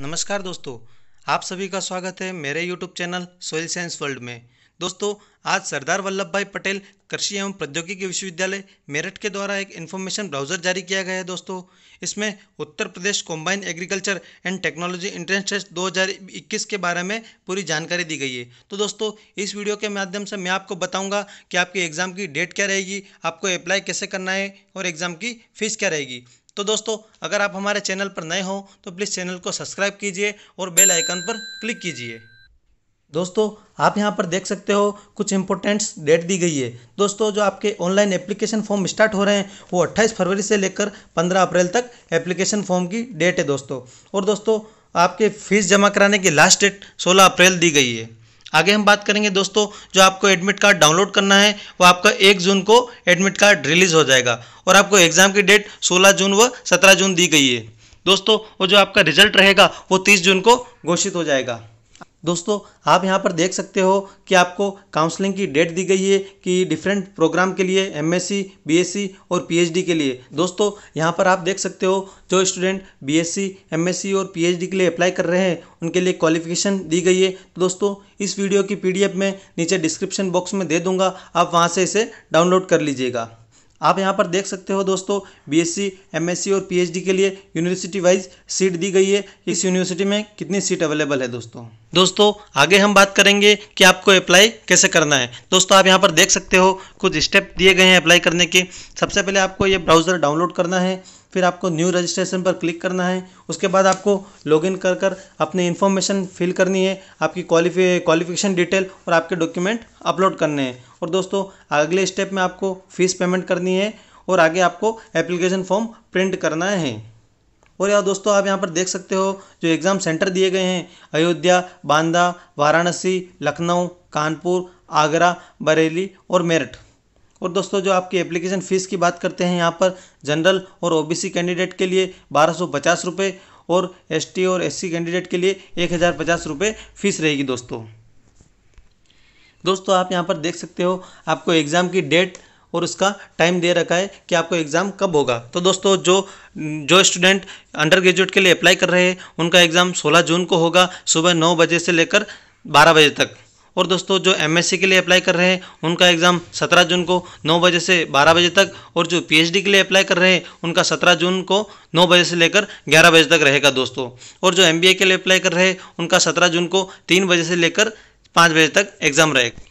नमस्कार दोस्तों आप सभी का स्वागत है मेरे YouTube channel Soyal science world में दोस्तों आज सरदार वल्लभ भाई पटेल कृषि एवं प्रौद्योगिकी विश्वविद्यालय मेरठ के द्वारा एक इन्फॉर्मेशन ब्राउजर जारी किया गया है दोस्तों इसमें Uttar Pradesh combine agriculture and technology entrance test 2021 के बारे में पूरी जानकारी दी गई है तो दोस्तों इस वीडियो के माध्यम से मैं आपको बताऊँगा कि आपके एग्ज़ाम की डेट क्या रहेगी आपको अप्लाई कैसे करना है और एग्ज़ाम की फ़ीस क्या रहेगी तो दोस्तों अगर आप हमारे चैनल पर नए हो तो प्लीज़ चैनल को सब्सक्राइब कीजिए और बेल आइकन पर क्लिक कीजिए दोस्तों आप यहाँ पर देख सकते हो कुछ इंपॉर्टेंट्स डेट दी गई है दोस्तों जो आपके ऑनलाइन एप्लीकेशन फॉर्म स्टार्ट हो रहे हैं वो 28 फरवरी से लेकर 15 अप्रैल तक एप्लीकेशन फॉर्म की डेट है दोस्तों और दोस्तों आपके फीस जमा कराने की लास्ट डेट 16 अप्रैल दी गई है आगे हम बात करेंगे दोस्तों जो आपको एडमिट कार्ड डाउनलोड करना है वो आपका एक जून को एडमिट कार्ड रिलीज हो जाएगा और आपको एग्जाम की डेट सोलह जून व सत्रह जून दी गई है दोस्तों वो जो आपका रिजल्ट रहेगा वो तीस जून को घोषित हो जाएगा दोस्तों आप यहाँ पर देख सकते हो कि आपको काउंसलिंग की डेट दी गई है कि डिफरेंट प्रोग्राम के लिए एमएससी, बीएससी और पीएचडी के लिए दोस्तों यहाँ पर आप देख सकते हो जो स्टूडेंट बीएससी, एमएससी और पीएचडी के लिए अप्लाई कर रहे हैं उनके लिए क्वालिफिकेशन दी गई है तो दोस्तों इस वीडियो की पी में नीचे डिस्क्रिप्शन बॉक्स में दे दूंगा आप वहाँ से इसे डाउनलोड कर लीजिएगा आप यहाँ पर देख सकते हो दोस्तों बीएससी, एमएससी और पीएचडी के लिए यूनिवर्सिटी वाइज सीट दी गई है इस यूनिवर्सिटी में कितनी सीट अवेलेबल है दोस्तों दोस्तों आगे हम बात करेंगे कि आपको अप्लाई कैसे करना है दोस्तों आप यहाँ पर देख सकते हो कुछ स्टेप दिए गए हैं अप्लाई करने के सबसे पहले आपको ये ब्राउज़र डाउनलोड करना है फिर आपको न्यू रजिस्ट्रेशन पर क्लिक करना है उसके बाद आपको लॉगिन कर कर अपने इन्फॉर्मेशन फिल करनी है आपकी क्वालिफिकेशन डिटेल और आपके डॉक्यूमेंट अपलोड करने हैं और दोस्तों अगले स्टेप में आपको फ़ीस पेमेंट करनी है और आगे आपको एप्लीकेशन फॉर्म प्रिंट करना है और यार दोस्तों आप यहाँ पर देख सकते हो जो एग्ज़ाम सेंटर दिए गए हैं अयोध्या बांदा वाराणसी लखनऊ कानपुर आगरा बरेली और मेरठ और दोस्तों जो आपकी एप्लीकेशन फ़ीस की बात करते हैं यहाँ पर जनरल और ओबीसी कैंडिडेट के लिए बारह सौ पचास रुपये और एसटी और एससी कैंडिडेट के लिए एक हज़ार पचास रुपये फ़ीस रहेगी दोस्तों दोस्तों आप यहाँ पर देख सकते हो आपको एग्ज़ाम की डेट और उसका टाइम दे रखा है कि आपको एग्ज़ाम कब होगा तो दोस्तों जो जो स्टूडेंट अंडर ग्रेजुएट के लिए अप्लाई कर रहे हैं उनका एग्ज़ाम सोलह जून को होगा सुबह नौ बजे से लेकर बारह बजे तक और दोस्तों जो एम के लिए अप्लाई कर रहे हैं उनका एग्ज़ाम सत्रह जून को नौ बजे से बारह बजे तक और जो पी के लिए अप्लाई कर रहे हैं उनका सत्रह जून को नौ बजे से लेकर ग्यारह बजे तक रहेगा दोस्तों और जो एम के लिए अप्लाई कर रहे हैं उनका सत्रह जून को तीन बजे से लेकर पाँच बजे तक एग्ज़ाम रहेगा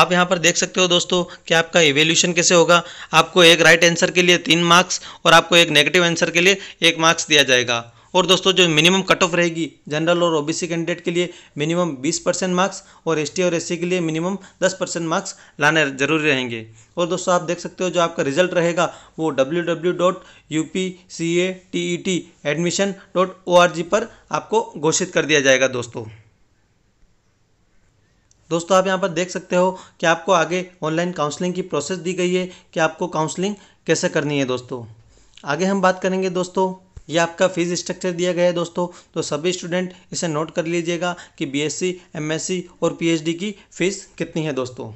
आप यहाँ पर देख सकते हो दोस्तों कि आपका इवेल्यूशन कैसे होगा आपको एक राइट आंसर के लिए तीन मार्क्स और आपको एक नेगेटिव आंसर के लिए एक मार्क्स दिया जाएगा और दोस्तों जो मिनिमम कट ऑफ रहेगी जनरल और ओबीसी कैंडिडेट के लिए मिनिमम 20 परसेंट मार्क्स और एसटी और एससी के लिए मिनिमम 10 परसेंट मार्क्स लाने जरूरी रहेंगे और दोस्तों आप देख सकते हो जो आपका रिजल्ट रहेगा वो W W dot U P C A T E T admission dot O R G पर आपको घोषित कर दिया जाएगा दोस्तों दोस्तों आप यहाँ पर देख सकते हो कि आपको आगे ऑनलाइन काउंसलिंग की प्रोसेस दी गई है कि आपको काउंसलिंग कैसे करनी है दोस्तों आगे हम बात करेंगे दोस्तों ये आपका फीस स्ट्रक्चर दिया गया है दोस्तों तो सभी स्टूडेंट इसे नोट कर लीजिएगा कि बीएससी, एमएससी और पीएचडी की फ़ीस कितनी है दोस्तों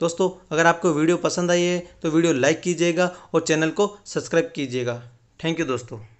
दोस्तों अगर आपको वीडियो पसंद आई है तो वीडियो लाइक कीजिएगा और चैनल को सब्सक्राइब कीजिएगा थैंक यू दोस्तों